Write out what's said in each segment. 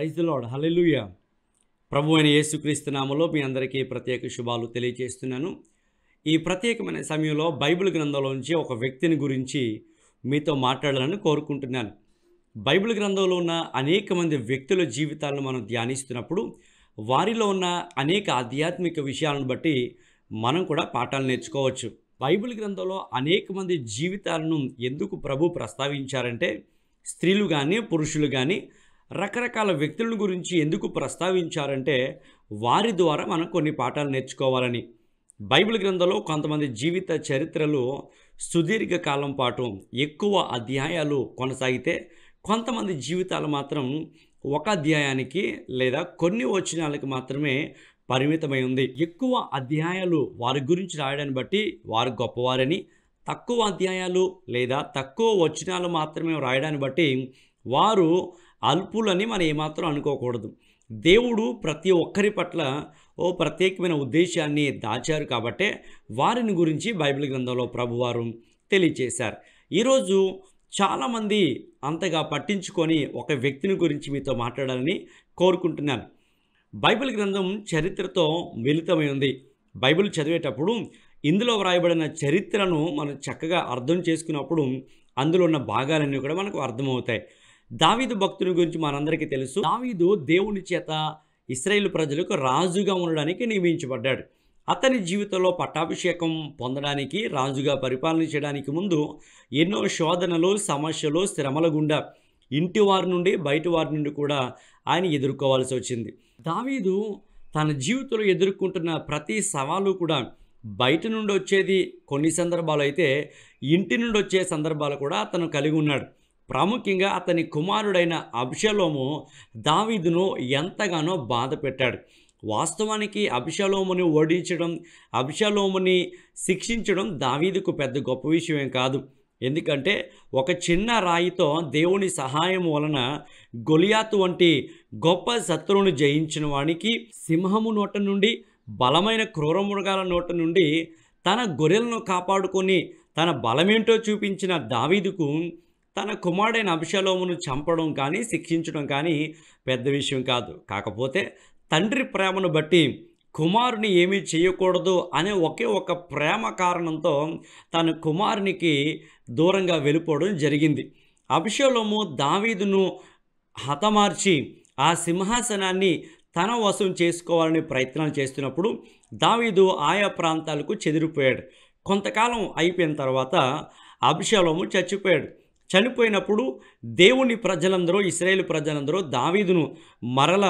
praise lord hallelujah ప్రభు అయిన యేసుక్రీస్తు నామలో మీ అందరికీ ప్రత్యేక శుభాలు తెలియజేస్తున్నాను ఈ ప్రత్యేకమైన సమయంలో బైబిల్ గ్రంథంలోంచి ఒక వ్యక్తిని గురించి మీతో మాట్లాడాలని కోరుకుంటున్నాను బైబిల్ గ్రంథంలో ఉన్న అనేక మంది వ్యక్తుల జీవితాలను మనం ధ్యానిస్తున్నప్పుడు వారిలో ఉన్న అనేక ఆధ్యాత్మిక విషయాలను బట్టి మనం కూడా పాఠాలు నేర్చుకోవచ్చు బైబిల్ గ్రంథంలో అనేక మంది జీవితాలను ఎందుకు ప్రభు ప్రస్తావించారంటే స్త్రీలు కానీ పురుషులు కానీ రకరకాల వ్యక్తులను గురించి ఎందుకు ప్రస్తావించారంటే వారి ద్వారా మనం కొన్ని పాఠాలు నేర్చుకోవాలని బైబిల్ గ్రంథంలో కొంతమంది జీవిత చరిత్రలు సుదీర్ఘ కాలం పాటు ఎక్కువ అధ్యాయాలు కొనసాగితే కొంతమంది జీవితాలు మాత్రం ఒక అధ్యాయానికి లేదా కొన్ని వచనాలకు మాత్రమే పరిమితమై ఉంది ఎక్కువ అధ్యాయాలు వారి గురించి రాయడాన్ని బట్టి వారు గొప్పవారని తక్కువ అధ్యాయాలు లేదా తక్కువ వచనాలు మాత్రమే రాయడాన్ని బట్టి వారు అల్పులని మనం ఏమాత్రం అనుకోకూడదు దేవుడు ప్రతి ఒక్కరి పట్ల ఓ ప్రత్యేకమైన ఉద్దేశాన్ని దాచారు కాబట్టే వారిని గురించి బైబిల్ గ్రంథంలో ప్రభువారు తెలియచేశారు ఈరోజు చాలామంది అంతగా పట్టించుకొని ఒక వ్యక్తిని గురించి మీతో మాట్లాడాలని కోరుకుంటున్నాను బైబిల్ గ్రంథం చరిత్రతో మిళితమై ఉంది బైబిల్ చదివేటప్పుడు ఇందులో వ్రాయబడిన చరిత్రను మనం చక్కగా అర్థం చేసుకున్నప్పుడు అందులో ఉన్న భాగాలన్నీ కూడా మనకు అర్థమవుతాయి దావీదు భక్తుని గురించి మనందరికీ తెలుసు దావీదు దేవుని చేత ఇస్రాయేల్ ప్రజలకు రాజుగా ఉండడానికి నియమించబడ్డాడు అతని జీవితంలో పట్టాభిషేకం పొందడానికి రాజుగా పరిపాలన చేయడానికి ముందు ఎన్నో శోధనలు సమస్యలు శ్రమల గుండా ఇంటి వారి నుండి బయట వారి నుండి కూడా ఆయన ఎదుర్కోవాల్సి వచ్చింది దావీదు తన జీవితంలో ఎదుర్కొంటున్న ప్రతి సవాలు కూడా బయట నుండి వచ్చేది కొన్ని సందర్భాలు అయితే ఇంటి నుండి వచ్చే సందర్భాలు కూడా అతను కలిగి ఉన్నాడు ప్రాముఖ్యంగా అతని కుమారుడైన అభిషలోము దావీదును ఎంతగానో బాధ పెట్టాడు వాస్తవానికి అభిషలోముని ఓడించడం అభిషలోముని శిక్షించడం దావీదుకు పెద్ద గొప్ప విషయమే కాదు ఎందుకంటే ఒక చిన్న రాయితో దేవుని సహాయం వలన గొలియాతు వంటి గొప్ప శత్రువును జయించిన వానికి సింహము నోట నుండి బలమైన క్రూరమృగాల నోట నుండి తన గొర్రెలను కాపాడుకొని తన బలమేంటో చూపించిన దావీదుకు తన కుమారుడైన అభిషలోమును చంపడం కానీ శిక్షించడం కానీ పెద్ద విషయం కాదు కాకపోతే తండ్రి ప్రేమను బట్టి కుమారుని ఏమీ చేయకూడదు అనే ఒకే ఒక ప్రేమ కారణంతో తన కుమారునికి దూరంగా వెళ్ళిపోవడం జరిగింది అభిషలోము దావీదును హతమార్చి ఆ సింహాసనాన్ని తన వశం చేసుకోవాలని ప్రయత్నాలు చేస్తున్నప్పుడు దావీదు ఆయా ప్రాంతాలకు చెదిరిపోయాడు కొంతకాలం అయిపోయిన తర్వాత అభిషలోము చచ్చిపోయాడు చనిపోయినప్పుడు దేవుని ప్రజలందరూ ఇస్రాయేల్ ప్రజలందరూ దావీదును మరల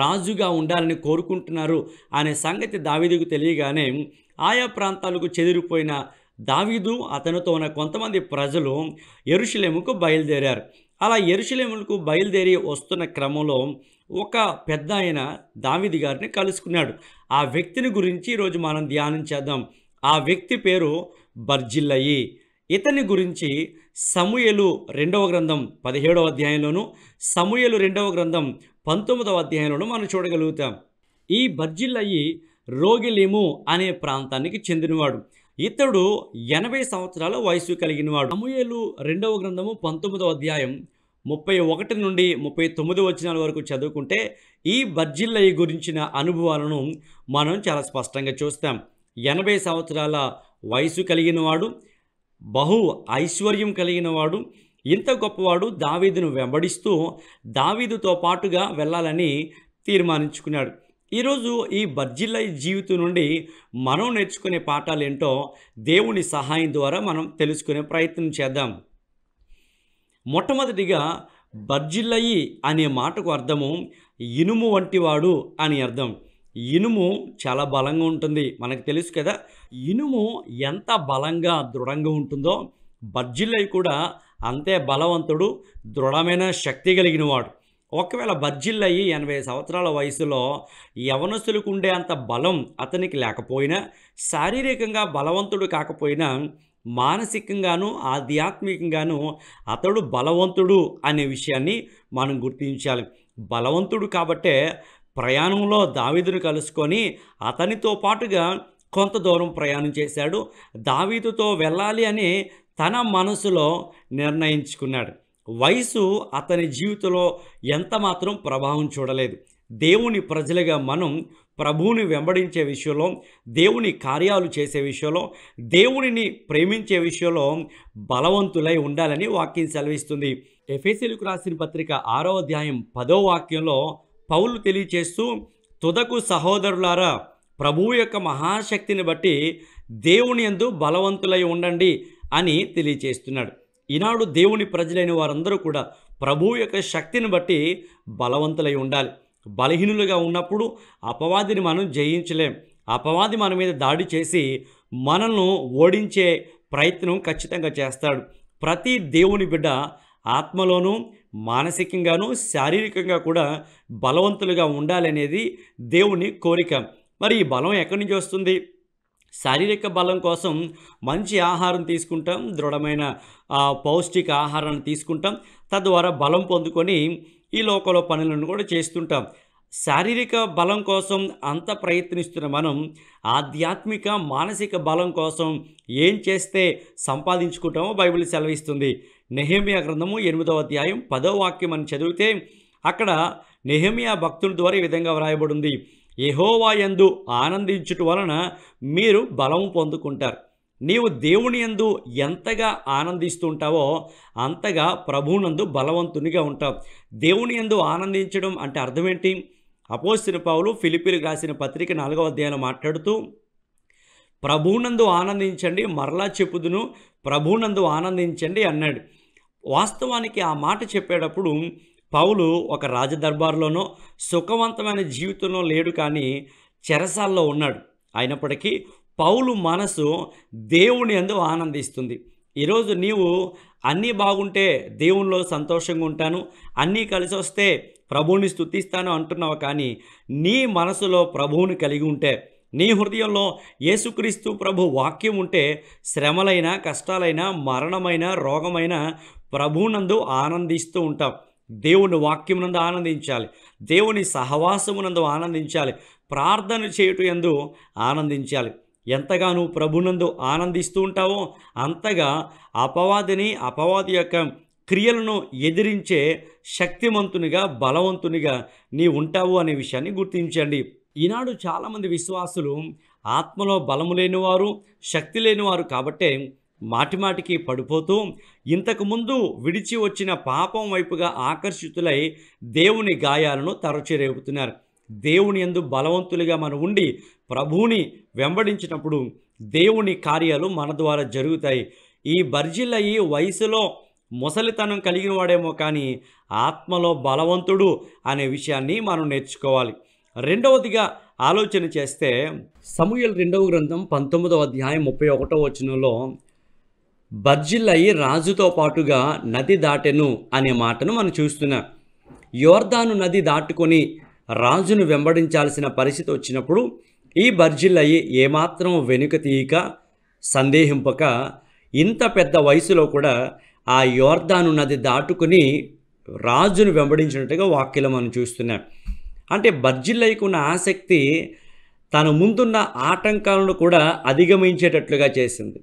రాజుగా ఉండాలని కోరుకుంటున్నారు అనే సంగతి దావీదుకు తెలియగానే ఆయా ప్రాంతాలకు చెదిరిపోయిన దావీదు అతనితో ఉన్న కొంతమంది ప్రజలు ఎరుషులేముకు బయలుదేరారు అలా ఎరుషులేములకు బయలుదేరి వస్తున్న క్రమంలో ఒక పెద్ద ఆయన దావిది గారిని కలుసుకున్నాడు ఆ వ్యక్తిని గురించి ఈరోజు మనం ధ్యానం చేద్దాం ఆ వ్యక్తి పేరు బర్జిల్లయి ఇతని గురించి సమూయలు రెండవ గ్రంథం పదిహేడవ అధ్యాయంలోను సమూయలు రెండవ గ్రంథం పంతొమ్మిదవ అధ్యాయంలోను మనం చూడగలుగుతాం ఈ బర్జిల్లయ్యి రోగిలేము అనే ప్రాంతానికి చెందినవాడు ఇతడు ఎనభై సంవత్సరాల వయసు కలిగినవాడు సమూయలు రెండవ గ్రంథము పంతొమ్మిదవ అధ్యాయం ముప్పై ఒకటి నుండి ముప్పై తొమ్మిది వచ్చినాల వరకు చదువుకుంటే ఈ బర్జిల్లయ్య గురించిన అనుభవాలను మనం చాలా స్పష్టంగా చూస్తాం ఎనభై సంవత్సరాల వయసు కలిగినవాడు బహు ఐశ్వర్యం కలిగిన వాడు ఇంత గొప్పవాడు దావీదును వెంబడిస్తూ దావీదుతో పాటుగా వెళ్ళాలని తీర్మానించుకున్నాడు ఈరోజు ఈ బర్జిల్లయ్య జీవితం నుండి మనం నేర్చుకునే పాఠాలు ఏంటో దేవుని సహాయం ద్వారా మనం తెలుసుకునే ప్రయత్నం చేద్దాం మొట్టమొదటిగా బర్జిల్లయి అనే మాటకు అర్థము ఇనుము వంటివాడు అని అర్థం ఇనుము చాలా బలంగా ఉంటుంది మనకు తెలుసు కదా ఇనుము ఎంత బలంగా దృఢంగా ఉంటుందో బజ్జీలై కూడా అంతే బలవంతుడు దృఢమైన శక్తి కలిగినవాడు ఒకవేళ బర్జిల్లయ్యి ఎనభై సంవత్సరాల వయసులో యవనస్తులకు ఉండే అంత బలం అతనికి లేకపోయినా శారీరకంగా బలవంతుడు కాకపోయినా మానసికంగాను ఆధ్యాత్మికంగాను అతడు బలవంతుడు అనే విషయాన్ని మనం గుర్తించాలి బలవంతుడు కాబట్టే ప్రయాణంలో దావీదును కలుసుకొని అతనితో పాటుగా కొంత దూరం ప్రయాణం చేశాడు దావీదుతో వెళ్ళాలి అని తన మనసులో నిర్ణయించుకున్నాడు వయసు అతని జీవితంలో ఎంత మాత్రం ప్రభావం చూడలేదు దేవుని ప్రజలుగా మనం ప్రభువుని వెంబడించే విషయంలో దేవుని కార్యాలు చేసే విషయంలో దేవునిని ప్రేమించే విషయంలో బలవంతులై ఉండాలని వాక్యం సెలవిస్తుంది ఎఫ్ఎసీలకు రాసిన పత్రిక ఆరో అధ్యాయం పదో వాక్యంలో పౌలు తెలియచేస్తూ తుదకు సహోదరులారా ప్రభువు యొక్క మహాశక్తిని బట్టి దేవుని ఎందు బలవంతులై ఉండండి అని తెలియచేస్తున్నాడు ఈనాడు దేవుని ప్రజలైన వారందరూ కూడా ప్రభువు యొక్క శక్తిని బట్టి బలవంతులై ఉండాలి బలహీనులుగా ఉన్నప్పుడు అపవాదిని మనం జయించలేం అపవాది మన మీద దాడి చేసి మనల్ని ఓడించే ప్రయత్నం ఖచ్చితంగా చేస్తాడు ప్రతి దేవుని బిడ్డ ఆత్మలోనూ మానసికంగాను శారీరకంగా కూడా బలవంతులుగా ఉండాలనేది దేవుని కోరిక మరి ఈ బలం ఎక్కడి నుంచి వస్తుంది శారీరక బలం కోసం మంచి ఆహారం తీసుకుంటాం దృఢమైన పౌష్టిక ఆహారాన్ని తీసుకుంటాం తద్వారా బలం పొందుకొని ఈ లోకంలో పనులను కూడా చేస్తుంటాం శారీరక బలం కోసం అంత ప్రయత్నిస్తున్న మనం ఆధ్యాత్మిక మానసిక బలం కోసం ఏం చేస్తే సంపాదించుకుంటామో బైబిల్ సెలవిస్తుంది నెహేమియా గ్రంథము ఎనిమిదవ అధ్యాయం పదో వాక్యం అని చదివితే అక్కడ నెహేమియా భక్తుల ద్వారా ఈ విధంగా వ్రాయబడింది యహోవాయందు ఆనందించుట వలన మీరు బలము పొందుకుంటారు నీవు దేవుని ఎందు ఎంతగా ఆనందిస్తుంటావో అంతగా ప్రభువునందు బలవంతునిగా ఉంటావు దేవుని ఎందు ఆనందించడం అంటే అర్థం ఏంటి అపోసిన పావులు ఫిలిపిలు రాసిన పత్రిక నాలుగవ అధ్యాయంలో మాట్లాడుతూ ప్రభువునందు ఆనందించండి మరలా చెప్పుదును ప్రభువునందు ఆనందించండి అన్నాడు వాస్తవానికి ఆ మాట చెప్పేటప్పుడు పౌలు ఒక రాజదర్బార్లోనో సుఖవంతమైన జీవితంలో లేడు కానీ చెరసాల్లో ఉన్నాడు అయినప్పటికీ పౌలు మనసు దేవుని అందు ఆనందిస్తుంది ఈరోజు నీవు అన్నీ బాగుంటే దేవునిలో సంతోషంగా ఉంటాను అన్నీ కలిసి వస్తే ప్రభువుని స్థుతిస్తాను అంటున్నావు కానీ నీ మనసులో ప్రభువుని కలిగి ఉంటే నీ హృదయంలో యేసుక్రీస్తు ప్రభు వాక్యం ఉంటే శ్రమలైన కష్టాలైన మరణమైన రోగమైన ప్రభునందు ఆనందిస్తూ ఉంటాం దేవుని వాక్యమునందు ఆనందించాలి దేవుని సహవాసమునందు ఆనందించాలి ప్రార్థన చేయుట ఎందు ఆనందించాలి ఎంతగానో ప్రభునందు ఆనందిస్తూ ఉంటావో అంతగా అపవాదిని అపవాది యొక్క క్రియలను ఎదిరించే శక్తివంతునిగా బలవంతునిగా నీ ఉంటావు అనే విషయాన్ని గుర్తించండి ఈనాడు చాలామంది విశ్వాసులు ఆత్మలో బలము లేనివారు శక్తి లేనివారు కాబట్టే మాటిమాటికి పడిపోతూ ఇంతకుముందు విడిచి వచ్చిన పాపం వైపుగా ఆకర్షితులై దేవుని గాయాలను తరచిరేపుతున్నారు దేవుని ఎందు బలవంతులుగా మనం ఉండి ప్రభువుని వెంబడించినప్పుడు దేవుని కార్యాలు మన ద్వారా జరుగుతాయి ఈ బర్జిల వయసులో ముసలితనం కలిగిన వాడేమో కానీ ఆత్మలో బలవంతుడు అనే విషయాన్ని మనం నేర్చుకోవాలి రెండవదిగా ఆలోచన చేస్తే సమూహల రెండవ గ్రంథం పంతొమ్మిదవ అధ్యాయం ముప్పై ఒకటో వచనంలో బర్జిల్లయి రాజుతో పాటుగా నది దాటెను అనే మాటను మనం చూస్తున్నాం యోర్దాను నది దాటుకొని రాజును వెంబడించాల్సిన పరిస్థితి వచ్చినప్పుడు ఈ బర్జిల్లయి ఏమాత్రం వెనుక తీయక సందేహింపక ఇంత పెద్ద వయసులో కూడా ఆ యోర్దాను నది దాటుకుని రాజును వెంబడించినట్టుగా వాక్యలు మనం చూస్తున్నాం అంటే బర్జిల్లయ్యకు ఉన్న ఆసక్తి తన ముందున్న ఆటంకాలను కూడా అధిగమించేటట్లుగా చేసింది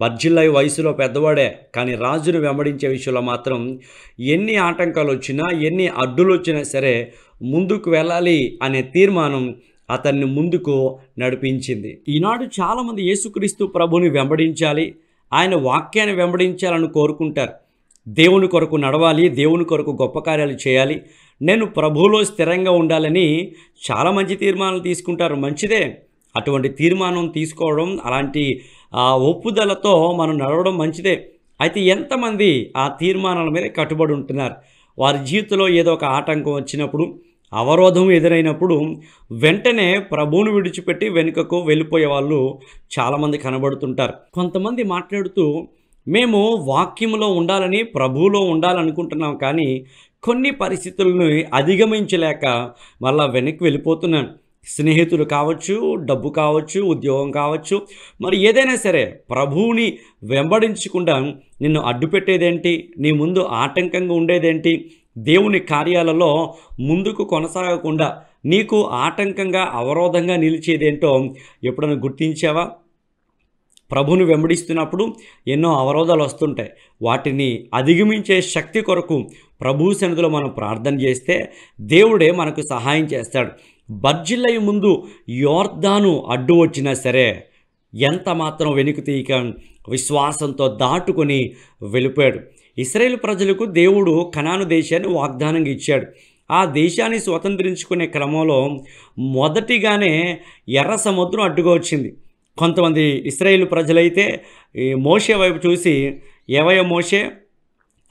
బర్జిల్లై వయసులో పెద్దవాడే కానీ రాజును వెంబడించే విషయంలో మాత్రం ఎన్ని ఆటంకాలు వచ్చినా ఎన్ని అడ్డులు వచ్చినా సరే ముందుకు వెళ్ళాలి అనే తీర్మానం అతన్ని ముందుకు నడిపించింది ఈనాడు చాలామంది యేసుక్రీస్తు ప్రభుని వెంబడించాలి ఆయన వాక్యాన్ని వెంబడించాలని కోరుకుంటారు దేవుని కొరకు నడవాలి దేవుని కొరకు గొప్ప కార్యాలు చేయాలి నేను ప్రభువులో స్థిరంగా ఉండాలని చాలా మంచి తీర్మానాలు తీసుకుంటారు మంచిదే అటువంటి తీర్మానం తీసుకోవడం అలాంటి ఒప్పుదలతో మనం నడవడం మంచిదే అయితే ఎంతమంది ఆ తీర్మానాల మీద కట్టుబడి ఉంటున్నారు వారి జీవితంలో ఏదో ఒక ఆటంకం వచ్చినప్పుడు అవరోధం ఎదురైనప్పుడు వెంటనే ప్రభువును విడిచిపెట్టి వెనుకకు వెళ్ళిపోయే వాళ్ళు చాలామంది కనబడుతుంటారు కొంతమంది మాట్లాడుతూ మేము వాక్యంలో ఉండాలని ప్రభువులో ఉండాలనుకుంటున్నాం కానీ కొన్ని పరిస్థితులను అధిగమించలేక మళ్ళా వెనక్కి వెళ్ళిపోతున్నాను స్నేహితులు కావచ్చు డబ్బు కావచ్చు ఉద్యోగం కావచ్చు మరి ఏదైనా సరే ప్రభువుని వెంబడించకుండా నిన్ను అడ్డుపెట్టేదేంటి నీ ముందు ఆటంకంగా ఉండేదేంటి దేవుని కార్యాలలో ముందుకు కొనసాగకుండా నీకు ఆటంకంగా అవరోధంగా నిలిచేదేంటో ఎప్పుడైనా గుర్తించావా ప్రభుని వెంబడిస్తున్నప్పుడు ఎన్నో అవరోధాలు వస్తుంటాయి వాటిని అధిగమించే శక్తి కొరకు ప్రభు సన్నిధిలో మనం ప్రార్థన చేస్తే దేవుడే మనకు సహాయం చేస్తాడు బర్జిల్లయ్య ముందు యోర్ధాను అడ్డు వచ్చినా సరే ఎంత మాత్రం వెనుక తీయక విశ్వాసంతో దాటుకొని వెళ్ళిపోయాడు ఇస్రాయేల్ ప్రజలకు దేవుడు కనాను దేశాన్ని వాగ్దానంగా ఇచ్చాడు ఆ దేశాన్ని స్వతంత్రించుకునే క్రమంలో మొదటిగానే ఎర్ర సముద్రం అడ్డుగా వచ్చింది కొంతమంది ఇస్రాయేల్ ప్రజలైతే ఈ మోషే వైపు చూసి ఏవయ మోషే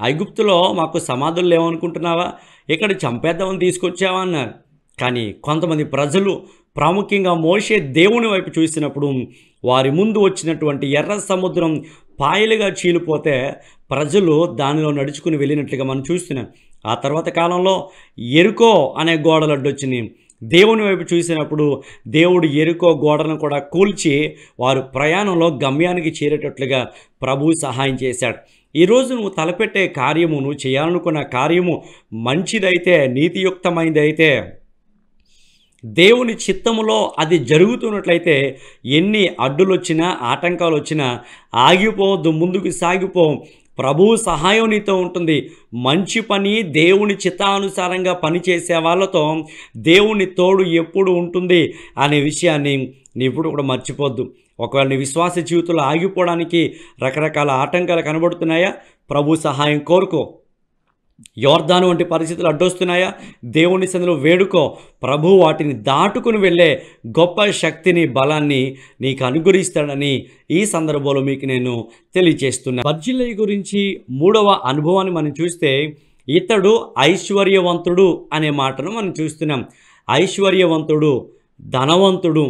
ఐగుప్తులో మాకు సమాధులు లేవనుకుంటున్నావా ఇక్కడ చంపేద్దామని తీసుకొచ్చావా అన్నారు కానీ కొంతమంది ప్రజలు ప్రాముఖ్యంగా మోసే దేవుని వైపు చూసినప్పుడు వారి ముందు వచ్చినటువంటి ఎర్ర సముద్రం పాయలుగా చీలిపోతే ప్రజలు దానిలో నడుచుకుని వెళ్ళినట్లుగా మనం చూస్తున్నాం ఆ తర్వాత కాలంలో ఎరుకో అనే గోడలు అడ్డొచ్చినాయి దేవుని వైపు చూసినప్పుడు దేవుడు ఎరుకో గోడను కూడా కూల్చి వారు ప్రయాణంలో గమ్యానికి చేరేటట్లుగా ప్రభు సహాయం చేశాడు ఈరోజు నువ్వు తలపెట్టే కార్యము నువ్వు చేయాలనుకున్న కార్యము మంచిదైతే నీతియుక్తమైనది అయితే దేవుని చిత్తములో అది జరుగుతున్నట్లయితే ఎన్ని అడ్డులు వచ్చినా ఆటంకాలు వచ్చినా ఆగిపోవద్దు ముందుకు సాగిపో ప్రభువు సహాయం నీతో ఉంటుంది మంచి పని దేవుని చిత్తానుసారంగా పనిచేసే వాళ్ళతో దేవుని తోడు ఎప్పుడు ఉంటుంది అనే విషయాన్ని నీ ఇప్పుడు కూడా మర్చిపోద్దు ఒకవేళ నీ విశ్వాస జీవితంలో ఆగిపోవడానికి రకరకాల ఆటంకాలు కనబడుతున్నాయా ప్రభు సహాయం కోరుకో యోర్ధాను వంటి పరిస్థితులు అడ్డొస్తున్నాయా దేవుని సందులో వేడుకో ప్రభు వాటిని దాటుకుని వెళ్ళే గొప్ప శక్తిని బలాన్ని నీకు అనుగ్రహిస్తాడని ఈ సందర్భంలో మీకు నేను తెలియజేస్తున్నా బర్జిల్లయ్య గురించి మూడవ అనుభవాన్ని మనం చూస్తే ఇతడు ఐశ్వర్యవంతుడు అనే మాటను మనం చూస్తున్నాం ఐశ్వర్యవంతుడు ధనవంతుడు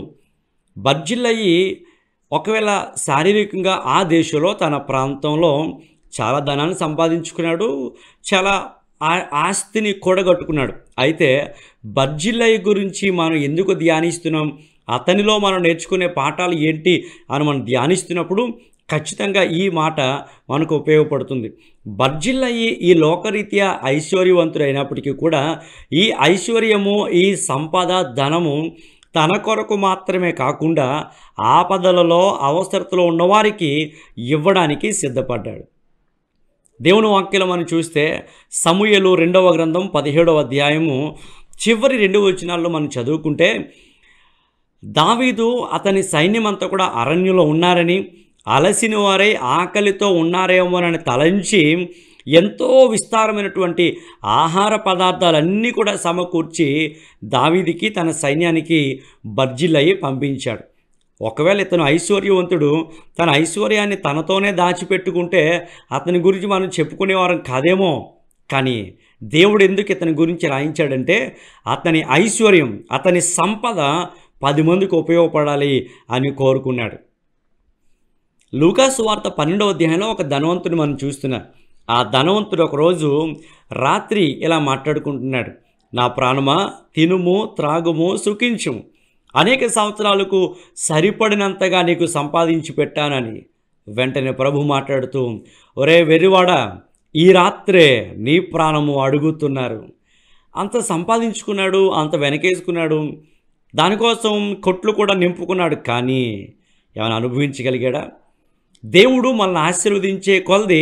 బర్జిల్లయ్యి ఒకవేళ శారీరకంగా ఆ దేశంలో తన ప్రాంతంలో చాలా ధనాన్ని సంపాదించుకున్నాడు చాలా ఆస్తిని కూడగట్టుకున్నాడు అయితే బర్జిల్లయ్య గురించి మనం ఎందుకు ధ్యానిస్తున్నాం అతనిలో మనం నేర్చుకునే పాఠాలు ఏంటి అని మనం ధ్యానిస్తున్నప్పుడు ఖచ్చితంగా ఈ మాట మనకు ఉపయోగపడుతుంది బర్జిల్లయ్యి ఈ లోకరీత్యా ఐశ్వర్యవంతుడైనప్పటికీ కూడా ఈ ఐశ్వర్యము ఈ సంపద ధనము తన కొరకు మాత్రమే కాకుండా ఆపదలలో అవసరతలో ఉన్నవారికి ఇవ్వడానికి సిద్ధపడ్డాడు దేవుని వాక్యం మనం చూస్తే సమూయలు రెండవ గ్రంథం పదిహేడవ అధ్యాయము చివరి రెండు వచనాల్లో మనం చదువుకుంటే దావీదు అతని సైన్యమంతా కూడా అరణ్యంలో ఉన్నారని అలసిన వారే ఆకలితో అని తలంచి ఎంతో విస్తారమైనటువంటి ఆహార పదార్థాలన్నీ కూడా సమకూర్చి దావీదికి తన సైన్యానికి బర్జిలయ్యి పంపించాడు ఒకవేళ ఇతను ఐశ్వర్యవంతుడు తన ఐశ్వర్యాన్ని తనతోనే దాచిపెట్టుకుంటే అతని గురించి మనం చెప్పుకునేవారం కాదేమో కానీ దేవుడు ఎందుకు ఇతని గురించి రాయించాడంటే అతని ఐశ్వర్యం అతని సంపద పది మందికి ఉపయోగపడాలి అని కోరుకున్నాడు లూకాస్ వార్త పన్నెండవ అధ్యాయంలో ఒక ధనవంతుని మనం చూస్తున్నాం ఆ ధనవంతుడు ఒకరోజు రాత్రి ఇలా మాట్లాడుకుంటున్నాడు నా ప్రాణమా తినుము త్రాగుము సుఖించుము అనేక సంవత్సరాలకు సరిపడినంతగా నీకు సంపాదించి పెట్టానని వెంటనే ప్రభు మాట్లాడుతూ ఒరే వెర్రివాడ ఈ రాత్రే నీ ప్రాణము అడుగుతున్నారు అంత సంపాదించుకున్నాడు అంత వెనకేసుకున్నాడు దానికోసం కొట్లు కూడా నింపుకున్నాడు కానీ ఏమైనా అనుభవించగలిగాడా దేవుడు మనల్ని ఆశీర్వదించే కొలది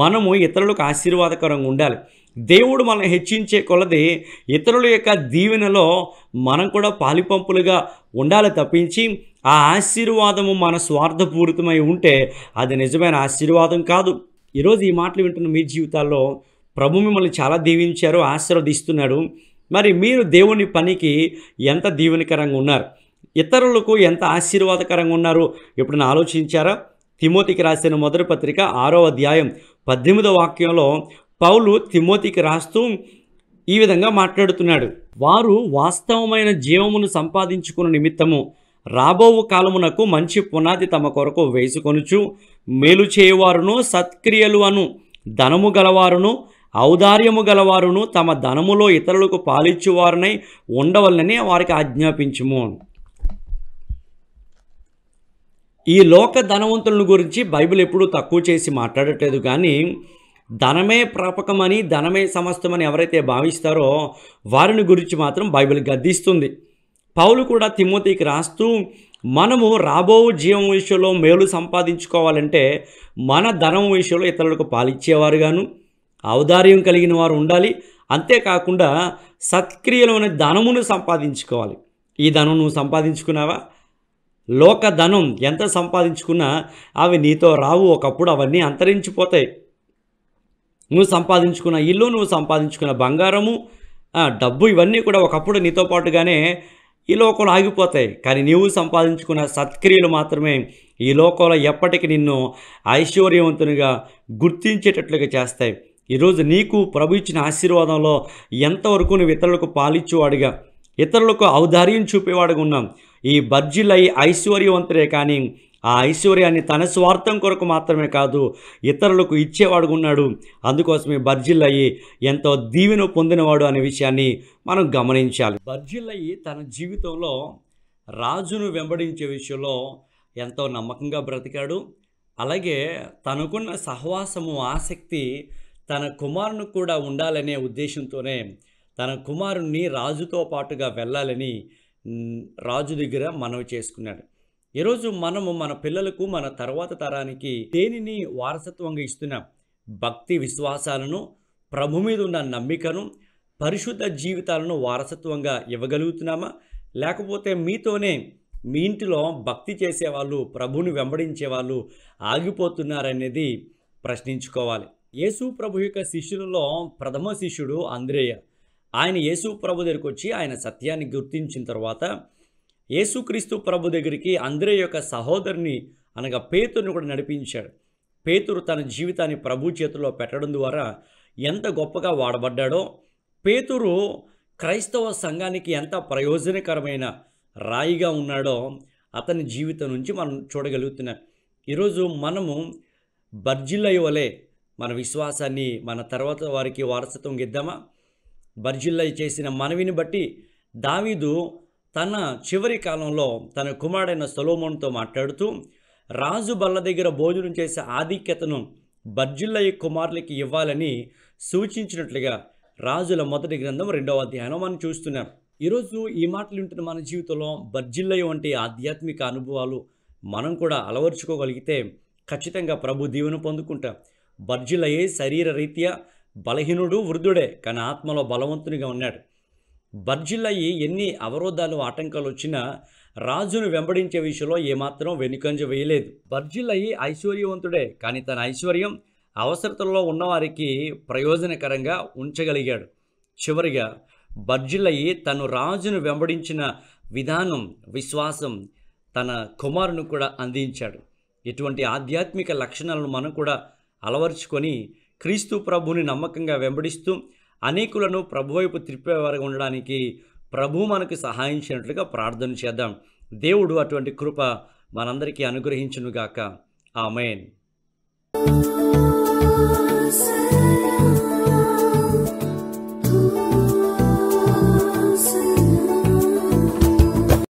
మనము ఇతరులకు ఆశీర్వాదకరంగా ఉండాలి దేవుడు మనల్ని హెచ్చించే కొలది ఇతరుల యొక్క దీవెనలో మనం కూడా పాలిపంపులుగా ఉండాలి తప్పించి ఆ ఆశీర్వాదము మన స్వార్థపూరితమై ఉంటే అది నిజమైన ఆశీర్వాదం కాదు ఈరోజు ఈ మాటలు వింటున్న మీ జీవితాల్లో ప్రభు మిమ్మల్ని చాలా దీవించారు ఆశీర్వదిస్తున్నాడు మరి మీరు దేవుని పనికి ఎంత దీవెనకరంగా ఉన్నారు ఇతరులకు ఎంత ఆశీర్వాదకరంగా ఉన్నారు ఎప్పుడైనా ఆలోచించారా తిమోతికి రాసిన మొదటి పత్రిక ఆరో అధ్యాయం పద్దెనిమిదో వాక్యంలో పౌలు తిమోతికి రాస్తూ ఈ విధంగా మాట్లాడుతున్నాడు వారు వాస్తవమైన జీవమును సంపాదించుకున్న నిమిత్తము రాబోవు కాలమునకు మంచి పునాది తమ కొరకు వేసుకొనుచు మేలు చేయువారును సత్క్రియలు అను ధనము గలవారును ఔదార్యము గలవారును తమ ధనములో ఇతరులకు పాలిచ్చువారునై ఉండవలనని వారికి ఆజ్ఞాపించుము ఈ లోక ధనవంతులను గురించి బైబిల్ ఎప్పుడూ తక్కువ చేసి మాట్లాడట్లేదు కానీ ధనమే ప్రాపకమని ధనమే సమస్తమని ఎవరైతే భావిస్తారో వారిని గురించి మాత్రం బైబిల్ గద్దిస్తుంది పౌలు కూడా తిమ్మోతికి రాస్తూ మనము రాబో జీవం విషయంలో మేలు సంపాదించుకోవాలంటే మన ధనం విషయంలో ఇతరులకు పాలిచ్చేవారు గాను ఔదార్యం కలిగిన వారు ఉండాలి అంతేకాకుండా సత్క్రియలోని ధనమును సంపాదించుకోవాలి ఈ ధనం నువ్వు సంపాదించుకున్నావా లోకధనం ఎంత సంపాదించుకున్నా అవి నీతో రావు ఒకప్పుడు అవన్నీ అంతరించిపోతాయి నువ్వు సంపాదించుకున్న ఇల్లు నువ్వు సంపాదించుకున్న బంగారము డబ్బు ఇవన్నీ కూడా ఒకప్పుడు నీతో పాటుగానే ఈ లోకంలో ఆగిపోతాయి కానీ నీవు సంపాదించుకున్న సత్క్రియలు మాత్రమే ఈ లోకంలో ఎప్పటికీ నిన్ను ఐశ్వర్యవంతునిగా గుర్తించేటట్లుగా చేస్తాయి ఈరోజు నీకు ప్రభు ఇచ్చిన ఆశీర్వాదంలో ఎంతవరకు నువ్వు ఇతరులకు పాలిచ్చేవాడిగా ఇతరులకు ఔదార్యం చూపేవాడుగా ఉన్నావు ఈ బర్జులై ఐశ్వర్యవంతులే కానీ ఆ ఐశ్వర్యాన్ని తన స్వార్థం కొరకు మాత్రమే కాదు ఇతరులకు ఇచ్చేవాడు ఉన్నాడు అందుకోసమే బర్జిల్లయ్యి ఎంతో దీవెన పొందినవాడు అనే విషయాన్ని మనం గమనించాలి బర్జిల్లయ్యి తన జీవితంలో రాజును వెంబడించే విషయంలో ఎంతో నమ్మకంగా బ్రతికాడు అలాగే తనకున్న సహవాసము ఆసక్తి తన కుమారుని కూడా ఉండాలనే ఉద్దేశంతోనే తన కుమారుణ్ణి రాజుతో పాటుగా వెళ్ళాలని రాజు దగ్గర మనవి చేసుకున్నాడు ఈరోజు మనము మన పిల్లలకు మన తర్వాత తరానికి దేనిని వారసత్వంగా ఇస్తున్నాం భక్తి విశ్వాసాలను ప్రభు మీద ఉన్న నమ్మికను పరిశుద్ధ జీవితాలను వారసత్వంగా ఇవ్వగలుగుతున్నామా లేకపోతే మీతోనే మీ ఇంటిలో భక్తి చేసేవాళ్ళు ప్రభుని వెంబడించే వాళ్ళు ఆగిపోతున్నారనేది ప్రశ్నించుకోవాలి యేసు ప్రభు యొక్క శిష్యులలో ప్రథమ శిష్యుడు అంద్రేయ ఆయన యేసు ప్రభు దగ్గరికి వచ్చి ఆయన సత్యాన్ని గుర్తించిన తర్వాత యేసుక్రీస్తు ప్రభు దగ్గరికి అందరే యొక్క సహోదరుని అనగా పేతుని కూడా నడిపించాడు పేతురు తన జీవితాన్ని ప్రభు చేతిలో పెట్టడం ద్వారా ఎంత గొప్పగా వాడబడ్డాడో పేతురు క్రైస్తవ సంఘానికి ఎంత ప్రయోజనకరమైన రాయిగా ఉన్నాడో అతని జీవితం నుంచి మనం చూడగలుగుతున్నాం ఈరోజు మనము అయ్యి వలె మన విశ్వాసాన్ని మన తర్వాత వారికి వారసత్వం ఇద్దామా బర్జిల్లై చేసిన మనవిని బట్టి దావీదు తన చివరి కాలంలో తన కుమారుడైన సొలోమోన్తో మాట్లాడుతూ రాజు బల్ల దగ్గర భోజనం చేసే ఆధిక్యతను బర్జిల్లయ్య కుమారులకి ఇవ్వాలని సూచించినట్లుగా రాజుల మొదటి గ్రంథం రెండవ అధ్యాయం మనం చూస్తున్నాం ఈరోజు ఈ మాటలు వింటున్న మన జీవితంలో బర్జిల్లయ్య వంటి ఆధ్యాత్మిక అనుభవాలు మనం కూడా అలవర్చుకోగలిగితే ఖచ్చితంగా ప్రభు దీవెన పొందుకుంటాం బర్జిలయే శరీర రీత్యా బలహీనుడు వృద్ధుడే కానీ ఆత్మలో బలవంతునిగా ఉన్నాడు బర్జిల్లయి ఎన్ని అవరోధాలు ఆటంకాలు వచ్చినా రాజును వెంబడించే విషయంలో ఏమాత్రం వెనుకంజ వేయలేదు బర్జిల్లయి ఐశ్వర్యవంతుడే కానీ తన ఐశ్వర్యం అవసరతల్లో ఉన్నవారికి ప్రయోజనకరంగా ఉంచగలిగాడు చివరిగా బర్జిల్లయి తను రాజును వెంబడించిన విధానం విశ్వాసం తన కుమారును కూడా అందించాడు ఇటువంటి ఆధ్యాత్మిక లక్షణాలను మనం కూడా అలవర్చుకొని క్రీస్తు ప్రభుని నమ్మకంగా వెంబడిస్తూ అనేకులను ప్రభువైపు త్రిప్పేవారుగా ఉండడానికి ప్రభు మనకు సహాయం చేయనట్లుగా ప్రార్థన చేద్దాం దేవుడు అటువంటి కృప మనందరికీ అనుగ్రహించునుగాక ఆమెన్